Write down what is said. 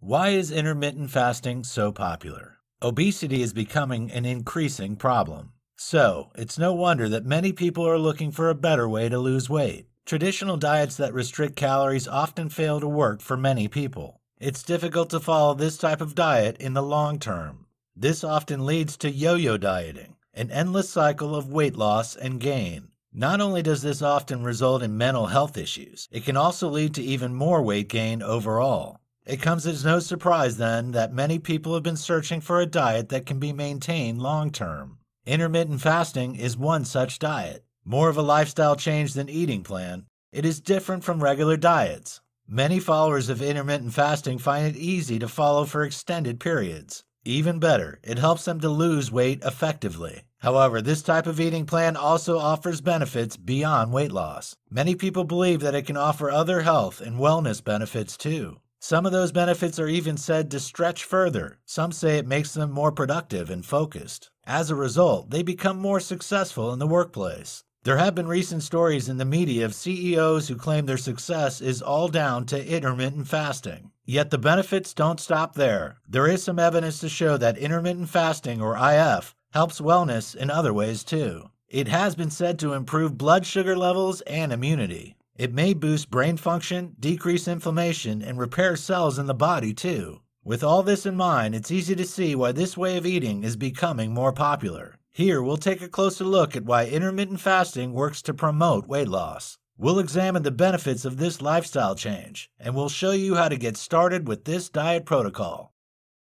Why is intermittent fasting so popular? Obesity is becoming an increasing problem. So, it's no wonder that many people are looking for a better way to lose weight. Traditional diets that restrict calories often fail to work for many people. It's difficult to follow this type of diet in the long term. This often leads to yo yo dieting, an endless cycle of weight loss and gain. Not only does this often result in mental health issues, it can also lead to even more weight gain overall. It comes as no surprise, then, that many people have been searching for a diet that can be maintained long term. Intermittent fasting is one such diet, more of a lifestyle change than eating plan. It is different from regular diets. Many followers of intermittent fasting find it easy to follow for extended periods. Even better, it helps them to lose weight effectively. However, this type of eating plan also offers benefits beyond weight loss. Many people believe that it can offer other health and wellness benefits too. Some of those benefits are even said to stretch further. Some say it makes them more productive and focused. As a result, they become more successful in the workplace. There have been recent stories in the media of CEOs who claim their success is all down to intermittent fasting. Yet the benefits don't stop there. There is some evidence to show that intermittent fasting, or IF, helps wellness in other ways too. It has been said to improve blood sugar levels and immunity. It may boost brain function, decrease inflammation, and repair cells in the body, too. With all this in mind, it's easy to see why this way of eating is becoming more popular. Here, we'll take a closer look at why intermittent fasting works to promote weight loss. We'll examine the benefits of this lifestyle change, and we'll show you how to get started with this diet protocol.